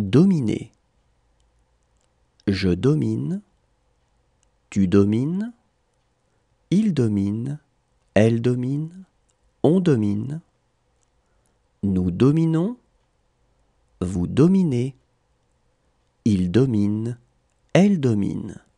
Dominer. Je domine. Tu domines. Il domine. Elle domine. On domine. Nous dominons. Vous dominez. Il domine. Elle domine.